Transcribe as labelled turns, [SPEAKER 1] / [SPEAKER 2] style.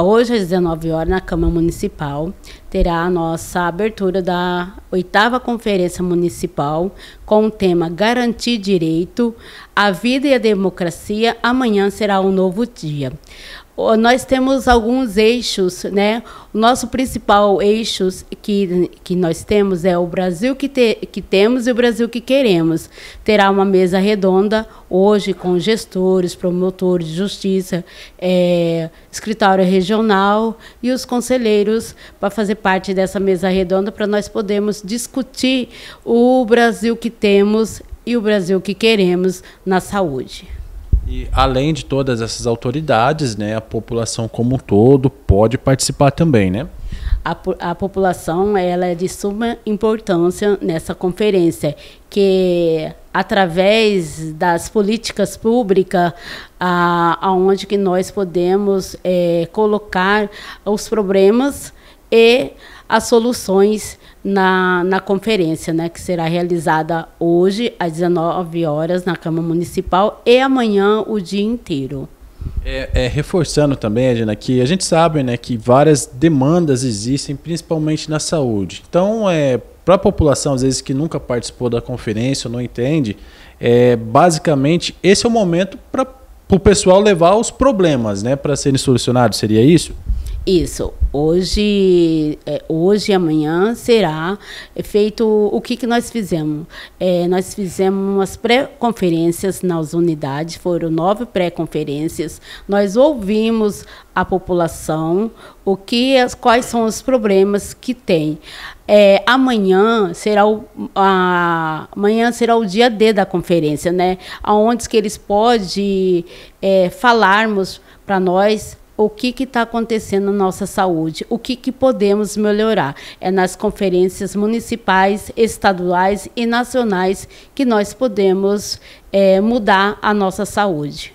[SPEAKER 1] Hoje, às 19 horas, na Câmara Municipal, terá a nossa abertura da oitava Conferência Municipal com o tema Garantir Direito, a Vida e a Democracia. Amanhã será um novo dia nós temos alguns eixos, né? O nosso principal eixo que, que nós temos é o Brasil que, te, que temos e o Brasil que queremos. Terá uma mesa redonda hoje com gestores, promotores de justiça, é, escritório regional e os conselheiros para fazer parte dessa mesa redonda para nós podermos discutir o Brasil que temos e o Brasil que queremos na saúde.
[SPEAKER 2] E além de todas essas autoridades, né, a população como um todo pode participar também, né?
[SPEAKER 1] A, a população ela é de suma importância nessa conferência, que através das políticas públicas, a, aonde que nós podemos é, colocar os problemas e as soluções na, na conferência, né, que será realizada hoje às 19 horas na Câmara Municipal e amanhã o dia inteiro.
[SPEAKER 2] É, é, reforçando também, Edna, que a gente sabe né, que várias demandas existem, principalmente na saúde. Então, é, para a população, às vezes, que nunca participou da conferência ou não entende, é, basicamente esse é o momento para o pessoal levar os problemas né, para serem solucionados. Seria isso?
[SPEAKER 1] Isso. Hoje, é, hoje e amanhã será feito o que, que nós fizemos. É, nós fizemos umas pré-conferências nas unidades, foram nove pré-conferências. Nós ouvimos a população, o que, quais são os problemas que tem. É, amanhã será o a, amanhã será o dia D da conferência, né? Aonde que eles podem é, falarmos para nós o que está acontecendo na nossa saúde, o que, que podemos melhorar. É nas conferências municipais, estaduais e nacionais que nós podemos é, mudar a nossa saúde.